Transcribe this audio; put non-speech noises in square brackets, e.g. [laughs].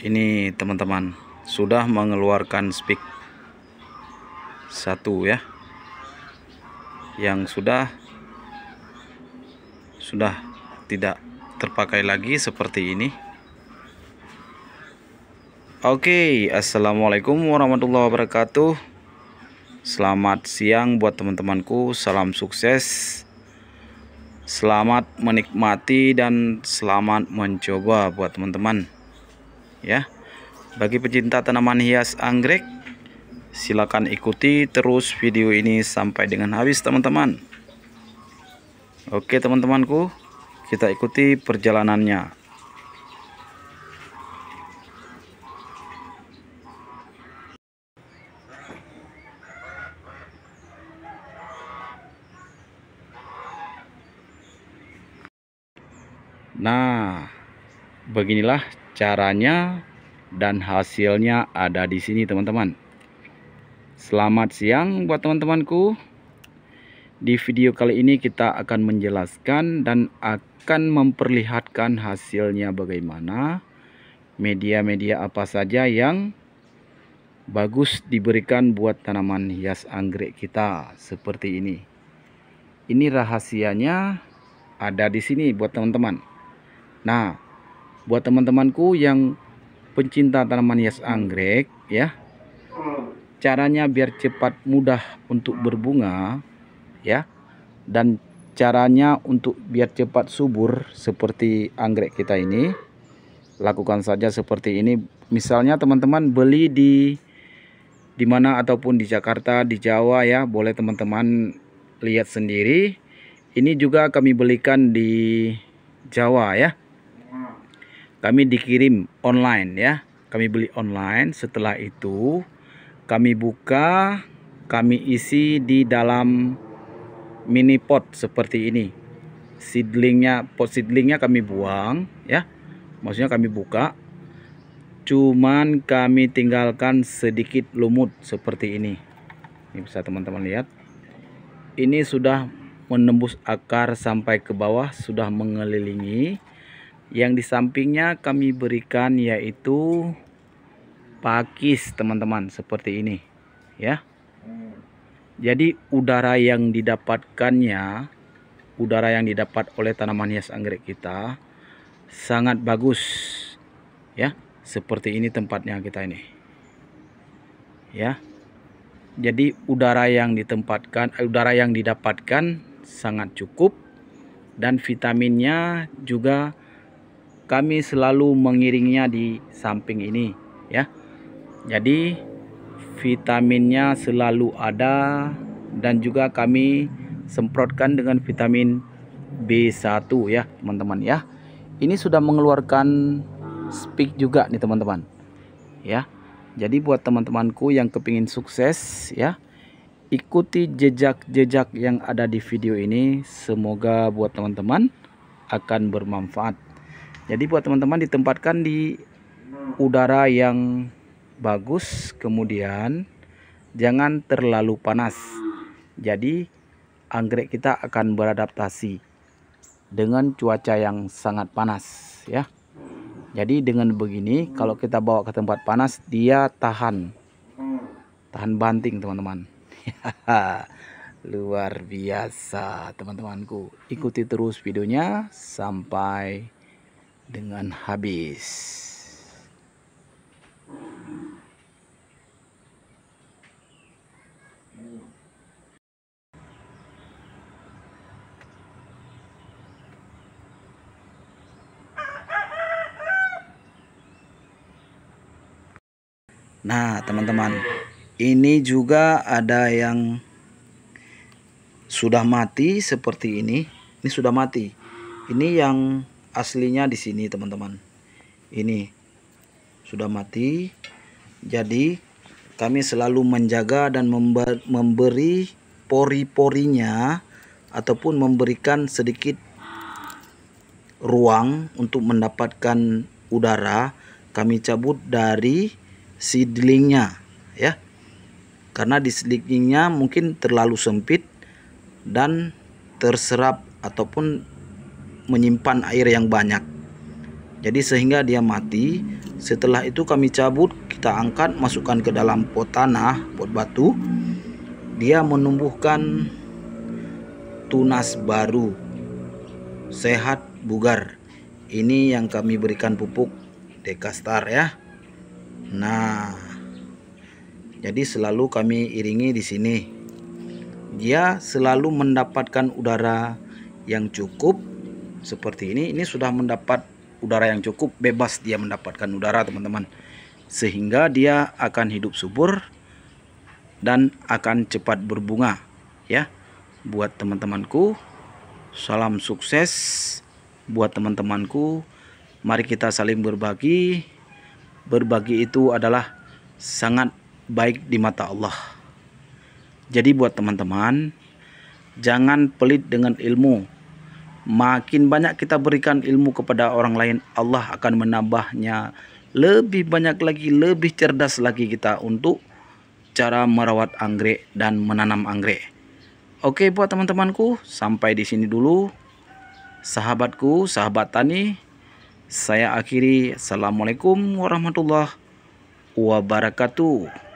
ini teman-teman sudah mengeluarkan speak satu ya yang sudah sudah tidak terpakai lagi seperti ini Oke Assalamualaikum warahmatullahi wabarakatuh Selamat siang buat teman-temanku Salam sukses Selamat menikmati dan selamat mencoba buat teman-teman ya. Bagi pecinta tanaman hias anggrek, silakan ikuti terus video ini sampai dengan habis teman-teman. Oke teman-temanku, kita ikuti perjalanannya. Nah, beginilah caranya dan hasilnya ada di sini teman-teman selamat siang buat teman-temanku di video kali ini kita akan menjelaskan dan akan memperlihatkan hasilnya bagaimana media-media apa saja yang bagus diberikan buat tanaman hias anggrek kita seperti ini ini rahasianya ada di sini buat teman-teman nah buat teman-temanku yang pencinta tanaman hias anggrek ya caranya biar cepat mudah untuk berbunga ya dan caranya untuk biar cepat subur seperti anggrek kita ini lakukan saja seperti ini misalnya teman-teman beli di di mana ataupun di Jakarta di Jawa ya boleh teman-teman lihat sendiri ini juga kami belikan di Jawa ya kami dikirim online ya kami beli online setelah itu kami buka kami isi di dalam mini pot seperti ini seedlingnya pot seedlingnya kami buang ya maksudnya kami buka cuman kami tinggalkan sedikit lumut seperti ini ini bisa teman-teman lihat ini sudah menembus akar sampai ke bawah sudah mengelilingi yang di sampingnya kami berikan yaitu pakis teman-teman seperti ini ya jadi udara yang didapatkannya udara yang didapat oleh tanaman hias anggrek kita sangat bagus ya seperti ini tempatnya kita ini ya jadi udara yang ditempatkan eh, udara yang didapatkan sangat cukup dan vitaminnya juga kami selalu mengiringnya di samping ini ya jadi vitaminnya selalu ada dan juga kami semprotkan dengan vitamin B1 ya teman-teman ya ini sudah mengeluarkan speak juga nih teman-teman ya jadi buat teman-temanku yang kepingin sukses ya ikuti jejak-jejak yang ada di video ini semoga buat teman-teman akan bermanfaat jadi buat teman-teman ditempatkan di udara yang bagus, kemudian jangan terlalu panas. Jadi anggrek kita akan beradaptasi dengan cuaca yang sangat panas ya. Jadi dengan begini kalau kita bawa ke tempat panas dia tahan. Tahan banting teman-teman. [laughs] Luar biasa teman-temanku. Ikuti terus videonya sampai dengan habis. Nah, teman-teman, ini juga ada yang sudah mati seperti ini. Ini sudah mati. Ini yang aslinya di sini teman-teman ini sudah mati jadi kami selalu menjaga dan memberi pori-porinya ataupun memberikan sedikit ruang untuk mendapatkan udara kami cabut dari seedlingnya ya karena di seedlingnya mungkin terlalu sempit dan terserap ataupun menyimpan air yang banyak. Jadi sehingga dia mati. Setelah itu kami cabut, kita angkat, masukkan ke dalam pot tanah, pot batu. Dia menumbuhkan tunas baru, sehat, bugar. Ini yang kami berikan pupuk Dekastar ya. Nah, jadi selalu kami iringi di sini. Dia selalu mendapatkan udara yang cukup seperti ini ini sudah mendapat udara yang cukup bebas dia mendapatkan udara teman-teman sehingga dia akan hidup subur dan akan cepat berbunga ya buat teman-temanku salam sukses buat teman-temanku mari kita saling berbagi berbagi itu adalah sangat baik di mata Allah jadi buat teman-teman jangan pelit dengan ilmu Makin banyak kita berikan ilmu kepada orang lain, Allah akan menambahnya lebih banyak lagi, lebih cerdas lagi kita untuk cara merawat anggrek dan menanam anggrek. Oke buat teman-temanku, sampai di sini dulu. Sahabatku, sahabat tani, saya akhiri. Assalamualaikum warahmatullahi wabarakatuh.